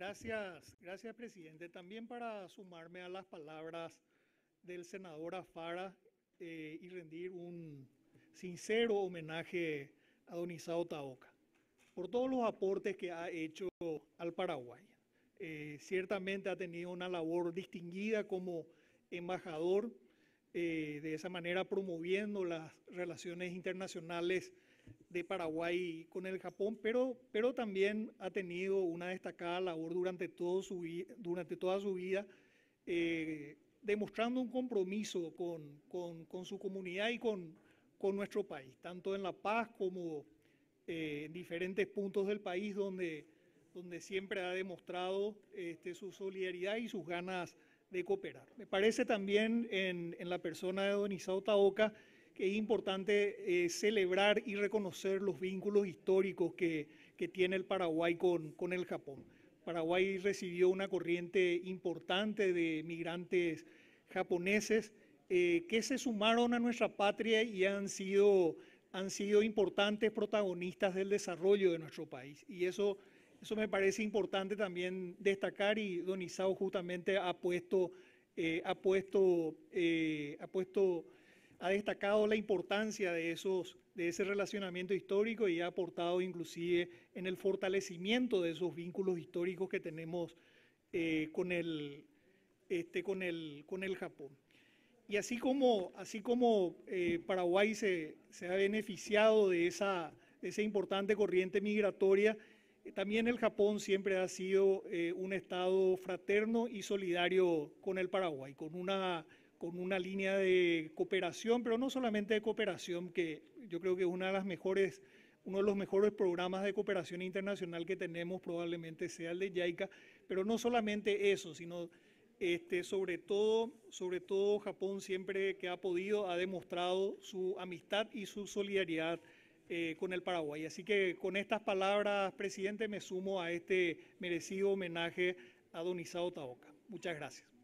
Gracias, gracias presidente. También para sumarme a las palabras del senador Afara eh, y rendir un sincero homenaje a don Isao Taoca por todos los aportes que ha hecho al Paraguay. Eh, ciertamente ha tenido una labor distinguida como embajador, eh, de esa manera promoviendo las relaciones internacionales de Paraguay con el Japón, pero, pero también ha tenido una destacada labor durante, todo su, durante toda su vida, eh, demostrando un compromiso con, con, su comunidad y con, con nuestro país, tanto en La Paz como eh, en diferentes puntos del país donde, donde siempre ha demostrado este, su solidaridad y sus ganas de cooperar. Me parece también en, en la persona de Don Isao Taoka, es importante eh, celebrar y reconocer los vínculos históricos que, tiene el Paraguay con, con, el Japón. Paraguay recibió una corriente importante de migrantes japoneses eh, que se sumaron a nuestra patria y han sido, han sido importantes protagonistas del desarrollo de nuestro país. Y eso, eso me parece importante también destacar y Don Isao justamente ha puesto, eh, ha puesto, ha puesto ha destacado la importancia de, esos, de ese relacionamiento histórico y ha aportado inclusive en el fortalecimiento de esos vínculos históricos que tenemos eh, con, el, este, con, el, con el Japón. Y así como, así como eh, Paraguay se, se, ha beneficiado de esa, esa importante corriente migratoria, eh, también el Japón siempre ha sido un Estado fraterno y solidario con el Paraguay, con una, con una línea de cooperación, pero no solamente de cooperación, que yo creo que es una de las mejores, uno de los mejores programas de cooperación internacional que tenemos probablemente sea el de JICA, pero no solamente eso, sino este, sobre, todo, sobre todo Japón siempre que ha podido ha demostrado su amistad y su solidaridad eh, con el Paraguay. Así que con estas palabras, presidente, me sumo a este merecido homenaje a don Isao Taoka. Muchas gracias.